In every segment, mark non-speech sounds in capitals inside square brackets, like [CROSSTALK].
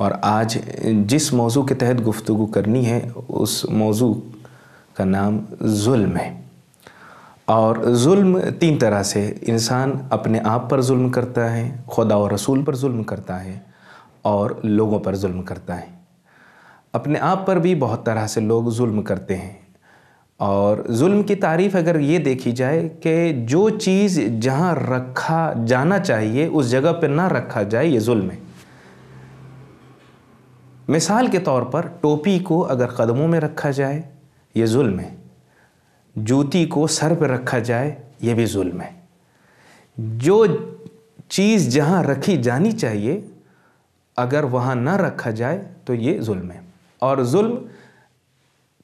और आज जिस मौजू के तहत गुफ्तु करनी है उस मौजू का नाम जुल्म है और जुल्म तीन तरह से इंसान अपने आप पर जुल्म करता है खुदा और रसूल पर जुल्म करता है और लोगों पर जुल्म करता है अपने आप पर भी बहुत तरह से लोग जुल्म करते हैं और जुल्म की तारीफ अगर ये देखी जाए कि जो चीज़ जहाँ रखा जाना चाहिए उस जगह पर ना रखा जाए ये जुल्म है मिसाल के तौर पर टोपी को अगर कदमों में रखा जाए ये जुल्म है जूती को सर पर रखा जाए ये भी जुल्म है जो चीज़ जहाँ रखी जानी चाहिए अगर वहाँ ना रखा जाए तो ये जुल्म है और जुल्म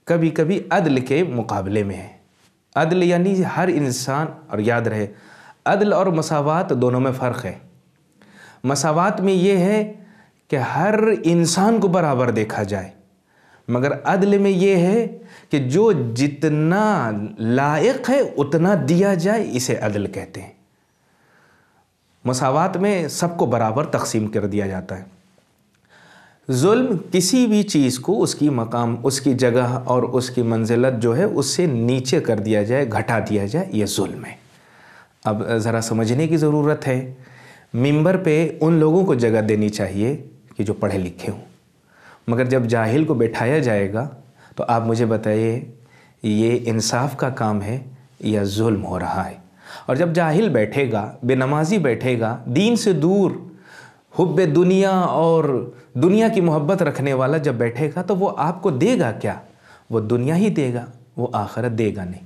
कभी कभी अदल के मुकाबले में है अदल यानी हर इंसान और याद रहे अदल और मसावात दोनों में फ़र्क है मसावत में ये है कि हर इंसान को बराबर देखा जाए मगर अदल में ये है कि जो जितना लायक है उतना दिया जाए इसे अदल कहते हैं मसावत में सबको बराबर तकसीम कर दिया जाता है जुल्म किसी भी चीज़ को उसकी मकाम उसकी जगह और उसकी मंजिलत जो है उससे नीचे कर दिया जाए घटा दिया जाए ये जुल्म है अब ज़रा समझने की ज़रूरत है मिंबर पे उन लोगों को जगह देनी चाहिए कि जो पढ़े लिखे हों मगर जब जाहिल को बैठाया जाएगा तो आप मुझे बताइए ये इंसाफ का काम है या जुल्म हो रहा है और जब जाहिल बैठेगा बेनमाजी बैठेगा दीन से दूर हुब दुनिया और दुनिया की मोहब्बत रखने वाला जब बैठेगा तो वो आपको देगा क्या वो दुनिया ही देगा वो आखरत देगा नहीं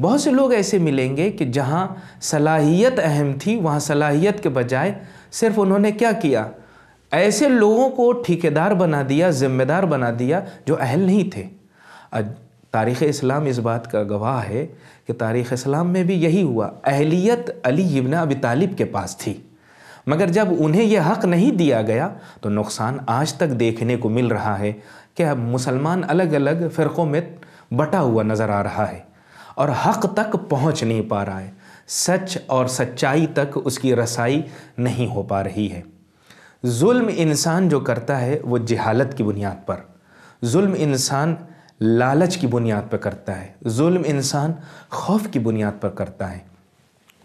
बहुत से लोग ऐसे मिलेंगे कि जहाँ सलाहियत अहम थी वहाँ सलाहियत के बजाय सिर्फ उन्होंने क्या किया ऐसे लोगों को ठेकेदार बना दिया जिम्मेदार बना दिया जो अहल नहीं थे तारीख़ इस्लाम इस बात का गवाह है कि तारीख़ इस्लाम में भी यही हुआ अहलियत अली इबन अबी तालिब के पास थी मगर जब उन्हें यह हक़ नहीं दिया गया तो नुकसान आज तक देखने को मिल रहा है कि अब मुसलमान अलग अलग फ़िरक़ों में बटा हुआ नज़र आ रहा है और हक़ तक पहुँच नहीं पा रहा है सच और सच्चाई तक उसकी रसाई नहीं हो पा रही है जुल्म इंसान जो करता है वो जहालत की बुनियाद पर जुल्म इंसान लालच की बुनियाद पर करता है जुल्म इंसान खौफ की बुनियाद पर करता है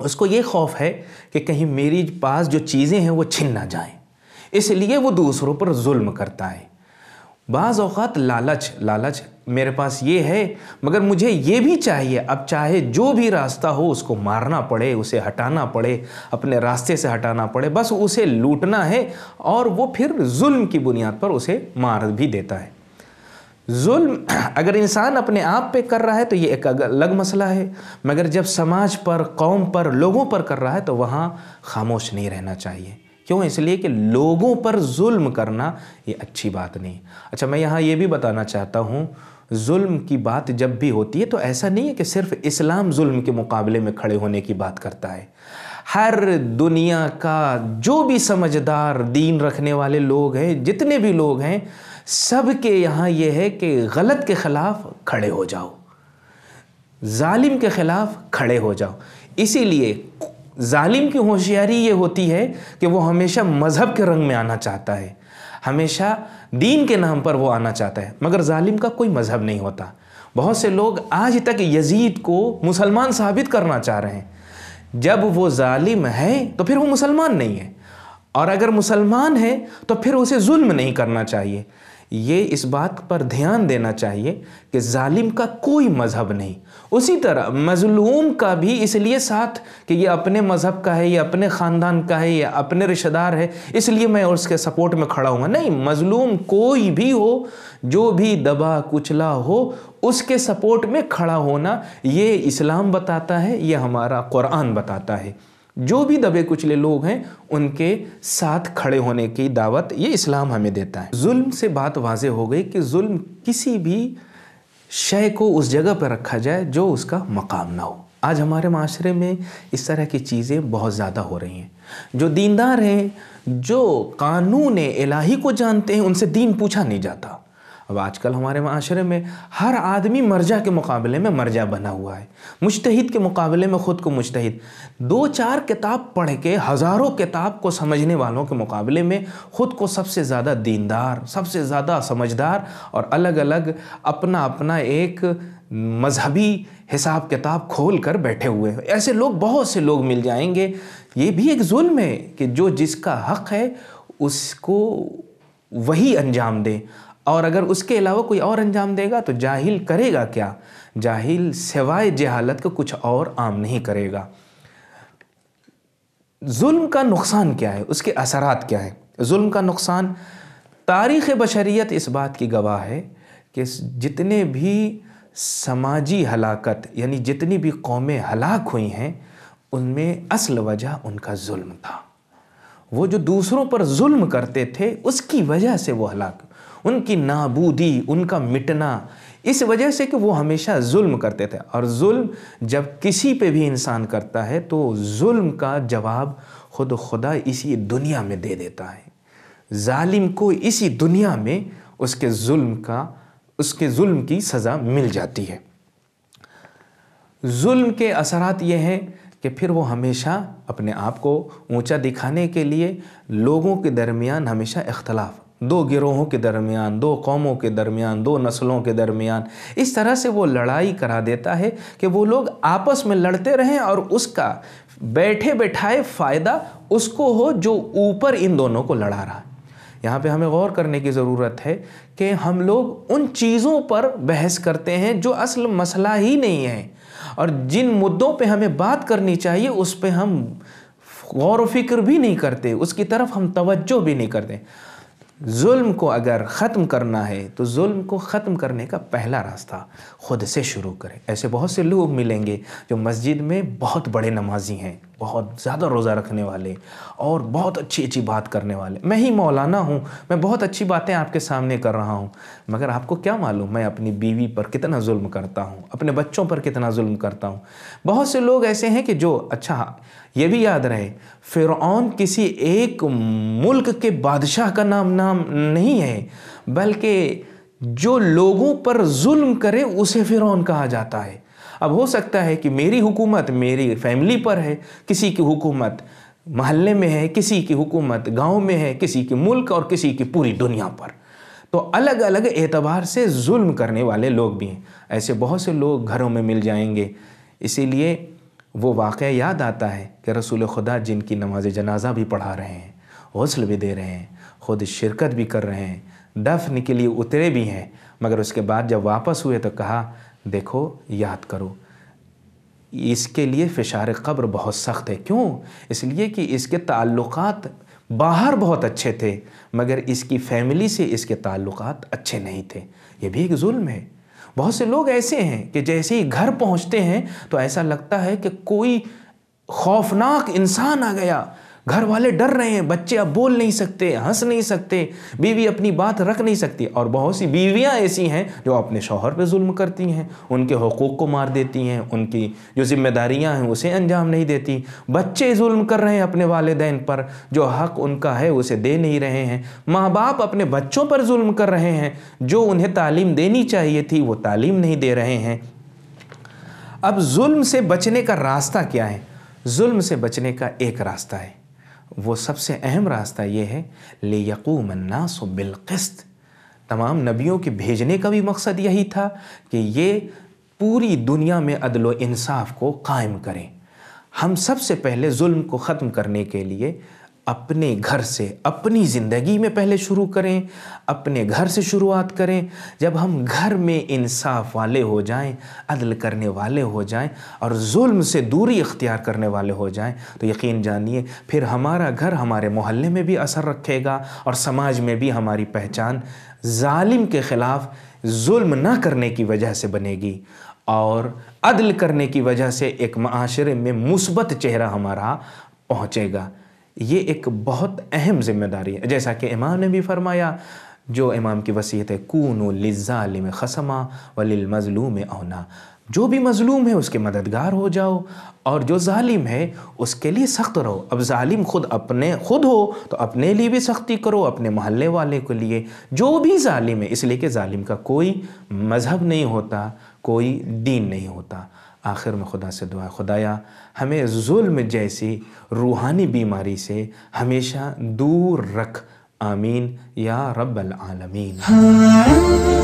उसको ये खौफ है कि कहीं मेरी पास जो चीज़ें हैं वो छिन ना जाएं इसलिए वो दूसरों पर जुल्म करता है बाज़ अवत लालच लालच मेरे पास ये है मगर मुझे ये भी चाहिए अब चाहे जो भी रास्ता हो उसको मारना पड़े उसे हटाना पड़े अपने रास्ते से हटाना पड़े बस उसे लूटना है और वो फिर जुल्म की बुनियाद पर उसे मार भी देता है जुल्म [CLEARS THROAT] अगर इंसान अपने आप पे कर रहा है तो ये एक अलग मसला है मगर जब समाज पर कौम पर लोगों पर कर रहा है तो वहाँ खामोश नहीं रहना चाहिए क्यों इसलिए कि लोगों पर जुल्म करना ये अच्छी बात नहीं अच्छा मैं यहाँ ये भी बताना चाहता हूँ जुल्म की बात जब भी होती है तो ऐसा नहीं है कि सिर्फ इस्लाम जुल्म के मुकाबले में खड़े होने की बात करता है हर दुनिया का जो भी समझदार दीन रखने वाले लोग हैं जितने भी लोग हैं सब के यहाँ ये है कि गलत के ख़िलाफ़ खड़े हो जाओ जालिम के ख़िलाफ़ खड़े हो जाओ इसीलिए जालिम की होशियारी ये होती है कि वो हमेशा मज़हब के रंग में आना चाहता है हमेशा दीन के नाम पर वो आना चाहता है मगर जालिम का कोई मजहब नहीं होता बहुत से लोग आज तक यजीद को मुसलमान साबित करना चाह रहे हैं जब वो जालिम है तो फिर वो मुसलमान नहीं है और अगर मुसलमान है तो फिर उसे जुल्म नहीं करना चाहिए ये इस बात पर ध्यान देना चाहिए कि जालिम का कोई मज़हब नहीं उसी तरह मजलूम का भी इसलिए साथ कि ये अपने मज़हब का है ये अपने ख़ानदान का है या अपने रिश्तेदार है इसलिए मैं उसके सपोर्ट में खड़ा हूँ नहीं मजलूम कोई भी हो जो भी दबा कुचला हो उसके सपोर्ट में खड़ा होना ये इस्लाम बताता है ये हमारा क़ुरान बताता है जो भी दबे कुचले लोग हैं उनके साथ खड़े होने की दावत ये इस्लाम हमें देता है जुल्म से बात वाजे हो गई कि जुल्म किसी भी शय को उस जगह पर रखा जाए जो उसका मकाम ना हो आज हमारे माशरे में इस तरह की चीज़ें बहुत ज़्यादा हो रही हैं जो दीनदार हैं जो कानून इलाही को जानते हैं उनसे दीन पूछा नहीं जाता अब आजकल हमारे माशरे में हर आदमी मर्जा के मुकाबले में मर्जा बना हुआ है मुश्तहिद के मुकाबले में ख़ुद को मुश्तहिद दो चार किताब पढ़ के हज़ारों किताब को समझने वालों के मुकाबले में ख़ुद को सबसे ज़्यादा दीनदार सबसे ज़्यादा समझदार और अलग अलग अपना अपना एक मजहबी हिसाब किताब खोल कर बैठे हुए हैं ऐसे लोग बहुत से लोग मिल जाएंगे ये भी एक जुल्म है कि जो जिसका हक है उसको वही अंजाम दें और अगर उसके अलावा कोई और अंजाम देगा तो जाहिल करेगा क्या जाहिल सिवाय जहालत का कुछ और आम नहीं करेगा जुल्म का नुकसान क्या है उसके असरात क्या है जुल्म का नुकसान तारीख़ बशरीत इस बात की गवाह है कि जितने भी समाजी हलाकत यानी जितनी भी कौमें हलाक हुई हैं उनमें असल वजह उनका जुल्म था वो जो दूसरों पर जुल्म करते थे उसकी वजह से वो हलाक उनकी नाबूदी उनका मिटना इस वजह से कि वो हमेशा जुल्म करते थे और जुल्म जब किसी पे भी इंसान करता है तो जुल्म का जवाब खुद खुदा इसी दुनिया में दे देता है जालिम को इसी दुनिया में उसके जुल्म का उसके जुल्म की सज़ा मिल जाती है जुल्म के असरात ये हैं कि फिर वो हमेशा अपने आप को ऊंचा दिखाने के लिए लोगों के दरमियान हमेशा इख्तलाफ दो गिरोहों के दरमियान दो कौमों के दरमियान दो नस्लों के दरमियान इस तरह से वो लड़ाई करा देता है कि वो लोग आपस में लड़ते रहें और उसका बैठे बैठाए फ़ायदा उसको हो जो ऊपर इन दोनों को लड़ा रहा है यहाँ पे हमें गौर करने की ज़रूरत है कि हम लोग उन चीज़ों पर बहस करते हैं जो असल मसला ही नहीं है और जिन मुद्दों पे हमें बात करनी चाहिए उस पर हम गौर फिक्र भी नहीं करते उसकी तरफ हम तवज्जो भी नहीं करते जुल्म को अगर ख़त्म करना है तो जुल्म को ख़त्म करने का पहला रास्ता ख़ुद से शुरू करें ऐसे बहुत से लोग मिलेंगे जो मस्जिद में बहुत बड़े नमाजी हैं बहुत ज़्यादा रोज़ा रखने वाले और बहुत अच्छी अच्छी बात करने वाले मैं ही मौलाना हूँ मैं बहुत अच्छी बातें आपके सामने कर रहा हूँ मगर आपको क्या मालूम मैं अपनी बीवी पर कितना जुल्म करता हूँ अपने बच्चों पर कितना जुल्म करता हूँ बहुत से लोग ऐसे हैं कि जो अच्छा ये भी याद रहे फ़िर किसी एक मुल्क के बादशाह का नाम नाम नहीं है बल्कि जो लोगों पर जुल्म करे उसे फिर कहा जाता है अब हो सकता है कि मेरी हुकूमत मेरी फैमिली पर है किसी की हुकूमत महल्ले में है किसी की हुकूमत गांव में है किसी के मुल्क और किसी की पूरी दुनिया पर तो अलग अलग एतबार से जुल्म करने वाले लोग भी हैं ऐसे बहुत से लोग घरों में मिल जाएंगे इसीलिए वो वाक़ याद आता है कि रसूल खुदा जिनकी नमाज जनाजा भी पढ़ा रहे हैं हौसल भी दे रहे हैं ख़ुद शिरकत भी कर रहे हैं दफ्न के लिए उतरे भी हैं मगर उसके बाद जब वापस हुए तो कहा देखो याद करो इसके लिए फ़िशार कब्र बहुत सख्त है क्यों इसलिए कि इसके ताल्लुक बाहर बहुत अच्छे थे मगर इसकी फैमिली से इसके ताल्लुक अच्छे नहीं थे ये भी एक जुल्म है बहुत से लोग ऐसे हैं कि जैसे ही घर पहुंचते हैं तो ऐसा लगता है कि कोई खौफनाक इंसान आ गया घर वाले डर रहे हैं बच्चे अब बोल नहीं सकते हंस नहीं सकते बीवी अपनी बात रख नहीं सकती और बहुत सी बीवियाँ ऐसी हैं जो अपने शोहर पर जुल्म करती हैं उनके हकूक़ को मार देती हैं उनकी जो जिम्मेदारियाँ हैं उसे अंजाम नहीं देती बच्चे जुल्म कर रहे हैं अपने वालदेन पर जो हक उनका है उसे दे नहीं रहे हैं माँ बाप अपने बच्चों पर जुल्म कर रहे हैं जो उन्हें तालीम देनी चाहिए थी वो तालीम नहीं दे रहे हैं अब जुल्म से बचने का रास्ता क्या है जुल्म से बचने का एक रास्ता है वो सबसे अहम रास्ता ये है ले यकूमन्नास बिलकस्त तमाम नबियों के भेजने का भी मकसद यही था कि ये पूरी दुनिया में अदल इंसाफ को कायम करें हम सबसे पहले जुल्म को ख़त्म करने के लिए अपने घर से अपनी ज़िंदगी में पहले शुरू करें अपने घर से शुरुआत करें जब हम घर में इंसाफ वाले हो जाएं, अदल करने वाले हो जाएं और जुल्म से दूरी इख्तियार करने वाले हो जाएं तो यकीन जानिए फिर हमारा घर हमारे मोहल्ले में भी असर रखेगा और समाज में भी हमारी पहचान जालिम के ख़िलाफ़ जुल्म ना करने की वजह से बनेगी और अदल करने की वजह से एक माशरे में मुसबत चेहरा हमारा पहुँचेगा ये एक बहुत अहम जिम्मेदारी है जैसा कि इमाम ने भी फरमाया जो इमाम की वसीयत है कून लिज़ालिम खसमा वलिल मज़लूम औना जो भी मज़लूम है उसके मददगार हो जाओ और जो जालिम है उसके लिए सख्त रहो अब जालिम खुद अपने खुद हो तो अपने लिए भी सख्ती करो अपने मोहल्ले वाले के लिए जो भी जालिम है इसलिए कि जालिम का कोई मज़हब नहीं होता कोई दीन नहीं होता आखिर में खुदा से दुआ खुदाया हमें जुल्म जैसी रूहानी बीमारी से हमेशा दूर रख आमीन या रब्बल आलमीन